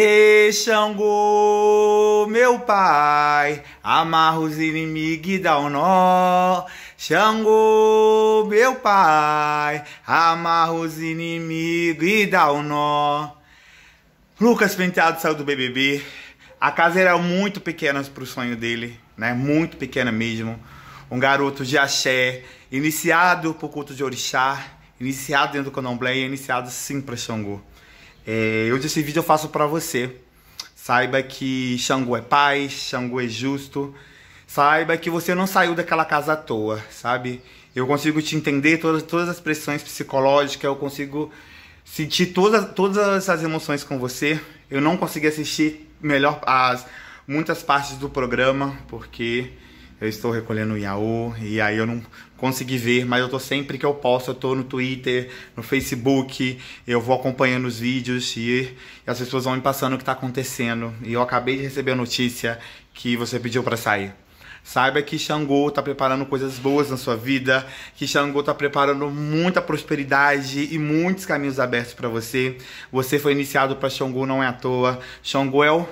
E Xangô, meu pai, amarra os inimigos e dá um nó. Xangô, meu pai, amarra os inimigos e dá um nó. Lucas Penteado saiu do BBB. A casa era muito pequena para o sonho dele, né? Muito pequena mesmo. Um garoto de axé, iniciado por culto de orixá, iniciado dentro do candomblé e iniciado sim para Xangô. É, hoje esse vídeo eu faço para você. Saiba que Xangô é paz, Xangô é justo. Saiba que você não saiu daquela casa à toa, sabe? Eu consigo te entender todas, todas as pressões psicológicas, eu consigo sentir todas, todas essas emoções com você. Eu não consegui assistir melhor as muitas partes do programa, porque eu estou recolhendo Yahoo, e aí eu não consegui ver, mas eu tô sempre que eu posso, eu tô no Twitter, no Facebook, eu vou acompanhando os vídeos e, e as pessoas vão me passando o que está acontecendo. E eu acabei de receber a notícia que você pediu para sair. Saiba que Xangô está preparando coisas boas na sua vida, que Xangô está preparando muita prosperidade e muitos caminhos abertos para você. Você foi iniciado para Xangô não é à toa. Xangô é o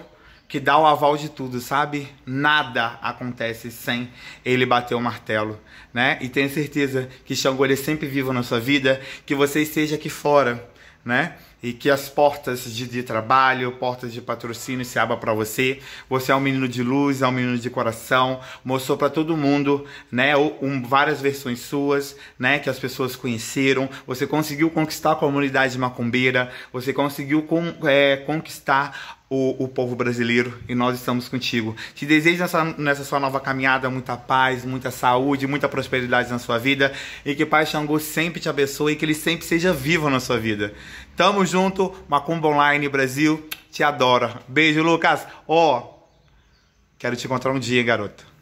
que dá o aval de tudo, sabe? Nada acontece sem ele bater o martelo, né? E tenha certeza que Xangô ele é sempre vivo na sua vida, que você esteja aqui fora, né? E que as portas de, de trabalho, portas de patrocínio se abram para você. Você é um menino de luz, é um menino de coração. Mostrou para todo mundo, né? Um, várias versões suas, né? Que as pessoas conheceram. Você conseguiu conquistar a comunidade macumbeira. Você conseguiu com, é, conquistar o, o, povo brasileiro e nós estamos contigo. Te desejo nessa, nessa sua nova caminhada muita paz, muita saúde, muita prosperidade na sua vida e que Pai Xangô sempre te abençoe e que ele sempre seja vivo na sua vida. Tamo junto, Macumba Online Brasil, te adora. Beijo, Lucas. Ó, oh, quero te encontrar um dia, garoto.